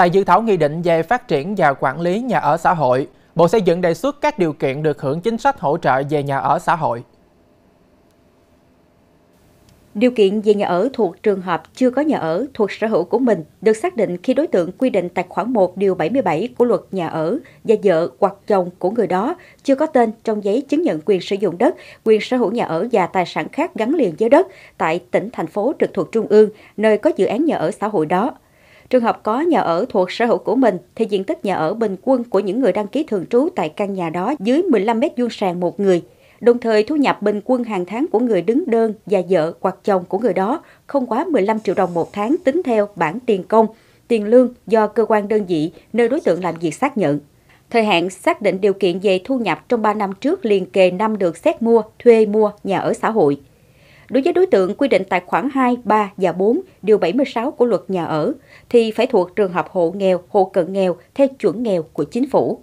Tại dự thảo nghị định về phát triển và quản lý nhà ở xã hội, Bộ Xây dựng đề xuất các điều kiện được hưởng chính sách hỗ trợ về nhà ở xã hội. Điều kiện về nhà ở thuộc trường hợp chưa có nhà ở thuộc sở hữu của mình được xác định khi đối tượng quy định tại khoản 1 điều 77 của luật nhà ở và vợ hoặc chồng của người đó chưa có tên trong giấy chứng nhận quyền sử dụng đất, quyền sở hữu nhà ở và tài sản khác gắn liền với đất tại tỉnh, thành phố trực thuộc trung ương nơi có dự án nhà ở xã hội đó. Trường hợp có nhà ở thuộc sở hữu của mình thì diện tích nhà ở bình quân của những người đăng ký thường trú tại căn nhà đó dưới 15 mét vuông sàn một người. Đồng thời thu nhập bình quân hàng tháng của người đứng đơn, và vợ hoặc chồng của người đó không quá 15 triệu đồng một tháng tính theo bản tiền công, tiền lương do cơ quan đơn vị nơi đối tượng làm việc xác nhận. Thời hạn xác định điều kiện về thu nhập trong 3 năm trước liền kề năm được xét mua, thuê mua nhà ở xã hội. Đối với đối tượng quy định tại khoản 2, 3 và 4, điều 76 của luật nhà ở, thì phải thuộc trường hợp hộ nghèo, hộ cận nghèo theo chuẩn nghèo của chính phủ.